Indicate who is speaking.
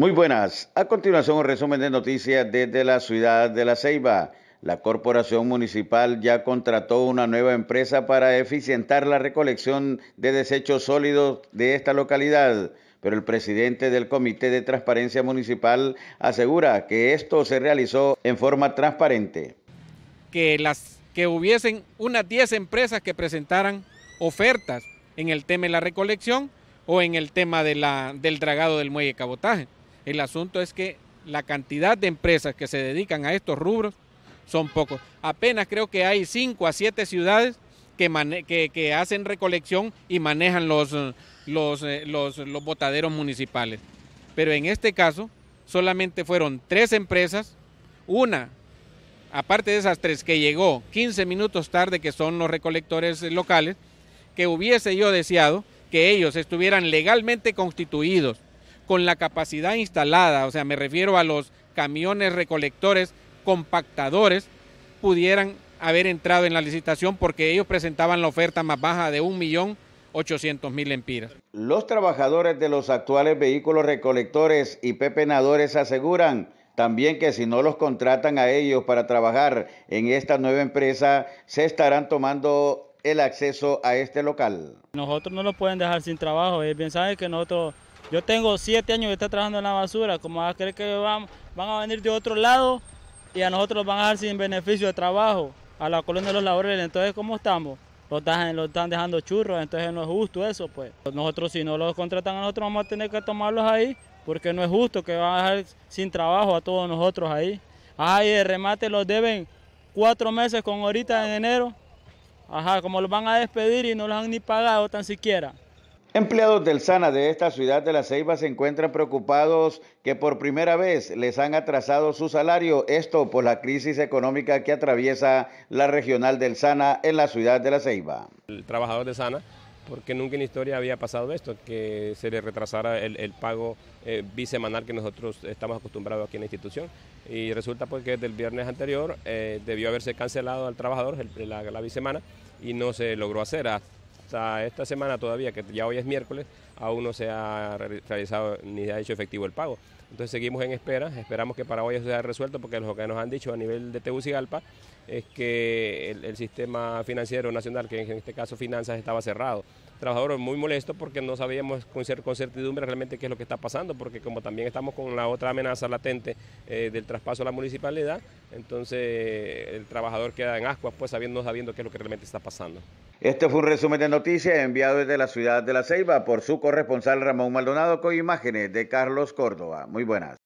Speaker 1: Muy buenas. A continuación un resumen de noticias desde la ciudad de La Ceiba. La corporación municipal ya contrató una nueva empresa para eficientar la recolección de desechos sólidos de esta localidad, pero el presidente del Comité de Transparencia Municipal asegura que esto se realizó en forma transparente.
Speaker 2: Que, las, que hubiesen unas 10 empresas que presentaran ofertas en el tema de la recolección o en el tema del dragado del muelle cabotaje el asunto es que la cantidad de empresas que se dedican a estos rubros son pocos. Apenas creo que hay 5 a 7 ciudades que, hacen recolección y manejan eh, eh, los, los botaderos municipales. Pero en este caso solamente fueron tres empresas, una, aparte de esas tres, que llegó 15 minutos tarde, que son los recolectores locales, que hubiese yo deseado que ellos estuvieran legalmente constituidos con la capacidad instalada, o sea, me refiero a los camiones recolectores, compactadores, pudieran haber entrado en la licitación porque ellos presentaban la oferta más baja de 1.800.000 empiras.
Speaker 1: Los trabajadores de los actuales vehículos recolectores y pepenadores aseguran también que si no los contratan a ellos para trabajar en esta nueva empresa, se estarán tomando el acceso a este local.
Speaker 3: Nosotros no lo pueden dejar sin trabajo, es bien que nosotros yo tengo siete años que está trabajando en la basura, como a creer que van, a venir de otro lado y a nosotros van a dejar sin beneficio de trabajo a la colonia de los labores, Entonces, ¿cómo estamos? Los están, están dejando churros, entonces no es justo eso, pues. Nosotros, si no los contratan a nosotros, vamos a tener que tomarlos ahí, porque no es justo que van a dejar sin trabajo a todos nosotros ahí. Ajá, y de remate los deben cuatro meses con ahorita en enero. Ajá, como los van a despedir y no los han ni pagado tan siquiera.
Speaker 1: Empleados del SANA de esta ciudad de La Ceiba se encuentran preocupados que por primera vez les han atrasado su salario, esto por la crisis económica que atraviesa la regional del SANA en la ciudad de La Ceiba.
Speaker 4: El trabajador de SANA, porque nunca en historia había pasado esto, que se le retrasara el, pago eh, bisemanal que nosotros estamos acostumbrados aquí en la institución. Y resulta porque que desde el viernes anterior eh, debió haberse cancelado al trabajador la, la bisemana y no se logró hacer. Ah, hasta esta semana todavía, que ya hoy es miércoles, aún no se ha realizado ni se ha hecho efectivo el pago. Entonces seguimos en espera, esperamos que para hoy eso sea resuelto porque lo que nos han dicho a nivel de Tegucigalpa es que el sistema financiero nacional, que en este caso finanzas, estaba cerrado. Trabajador, muy molesto porque no sabíamos con, certidumbre realmente qué es lo que está pasando, porque como también estamos con la otra amenaza latente eh, del traspaso a la municipalidad, entonces el trabajador queda en ascuas, pues sabiendo, no sabiendo qué es lo que realmente está pasando.
Speaker 1: Este fue un resumen de noticias enviado desde la ciudad de La Ceiba por su corresponsal Ramón Maldonado con imágenes de Carlos Córdoba. Muy buenas.